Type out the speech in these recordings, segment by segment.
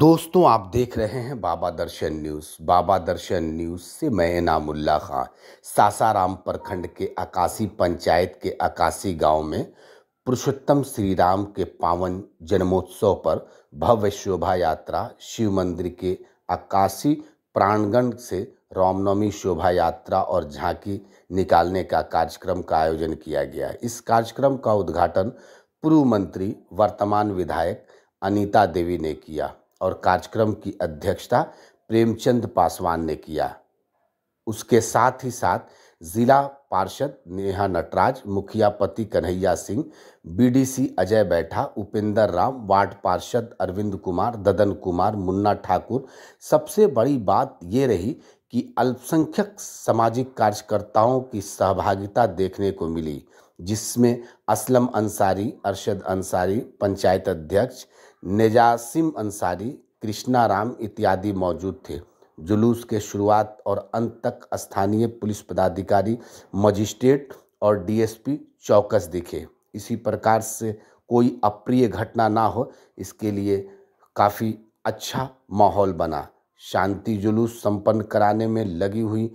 दोस्तों आप देख रहे हैं बाबा दर्शन न्यूज़ बाबा दर्शन न्यूज़ से मैं इनामुल्ला खां सासाराम प्रखंड के अकासी पंचायत के अकासी गांव में पुरुषोत्तम श्री राम के पावन जन्मोत्सव पर भव्य शोभा यात्रा शिव मंदिर के अकासी प्रांगण से रामनवमी शोभा यात्रा और झांकी निकालने का कार्यक्रम का आयोजन किया गया इस कार्यक्रम का उद्घाटन पूर्व मंत्री वर्तमान विधायक अनीता देवी ने किया और कार्यक्रम की अध्यक्षता प्रेमचंद पासवान ने किया उसके साथ ही साथ जिला पार्षद नेहा नटराज मुखिया पति कन्हैया सिंह बीडीसी अजय बैठा उपेंद्र राम वार्ड पार्षद अरविंद कुमार ददन कुमार मुन्ना ठाकुर सबसे बड़ी बात ये रही कि अल्पसंख्यक सामाजिक कार्यकर्ताओं की सहभागिता देखने को मिली जिसमें असलम अंसारी अरशद अंसारी पंचायत अध्यक्ष नेजासिम अंसारी कृष्णा राम इत्यादि मौजूद थे जुलूस के शुरुआत और अंत तक स्थानीय पुलिस पदाधिकारी मजिस्ट्रेट और डीएसपी चौकस दिखे इसी प्रकार से कोई अप्रिय घटना ना हो इसके लिए काफ़ी अच्छा माहौल बना शांति जुलूस संपन्न कराने में लगी हुई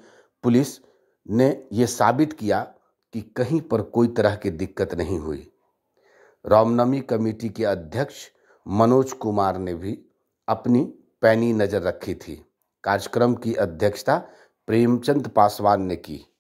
पुलिस ने ये साबित किया कि कहीं पर कोई तरह की दिक्कत नहीं हुई रामनवमी कमेटी के अध्यक्ष मनोज कुमार ने भी अपनी पैनी नज़र रखी थी कार्यक्रम की अध्यक्षता प्रेमचंद पासवान ने की